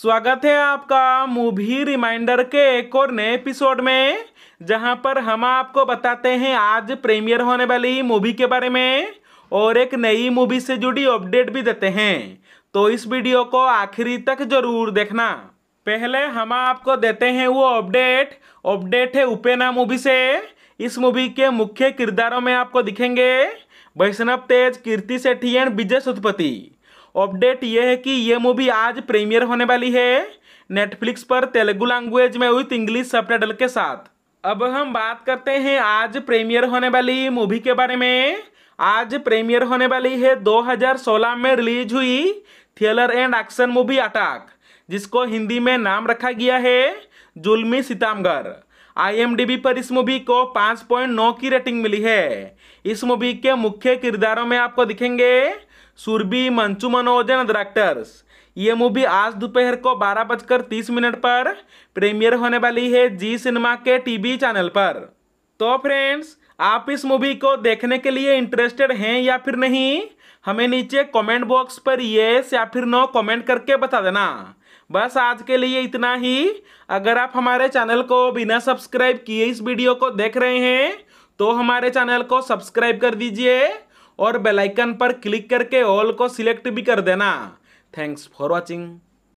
स्वागत है आपका मूवी रिमाइंडर के एक और नए एपिसोड में जहां पर हम आपको बताते हैं आज प्रीमियर होने वाली मूवी के बारे में और एक नई मूवी से जुड़ी अपडेट भी देते हैं तो इस वीडियो को आखिरी तक जरूर देखना पहले हम आपको देते हैं वो अपडेट अपडेट है उपेना मूवी से इस मूवी के मुख्य किरदारों में आपको दिखेंगे वैष्णव तेज कीर्ति सेठी एंड विजय सुतपति अपडेट ये है कि ये मूवी आज प्रीमियर होने वाली है नेटफ्लिक्स पर तेलुगु लैंग्वेज में विथ इंग्लिश सब के साथ अब हम बात करते हैं आज प्रीमियर होने वाली मूवी के बारे में आज प्रीमियर होने वाली है 2016 में रिलीज हुई thriller and action movie attack जिसको हिंदी में नाम रखा गया है जुलमी सितमगर आईएमडीबी पर इस मूवी को 5.9 की रेटिंग मिली है इस मूवी के मुख्य किरदारों में आपको दिखेंगे सुरभि मंचू मनोजन द डायरेक्टर्स ये मूवी आज दोपहर को बारह बजकर तीस मिनट पर प्रीमियर होने वाली है जी सिनेमा के टीवी चैनल पर तो फ्रेंड्स आप इस मूवी को देखने के लिए इंटरेस्टेड हैं या फिर नहीं हमें नीचे कमेंट बॉक्स पर येस या फिर नो कमेंट करके बता देना बस आज के लिए इतना ही अगर आप हमारे चैनल को बिना सब्सक्राइब किए इस वीडियो को देख रहे हैं तो हमारे चैनल को सब्सक्राइब कर दीजिए और बेलाइकन पर क्लिक करके ऑल को सिलेक्ट भी कर देना थैंक्स फॉर वॉचिंग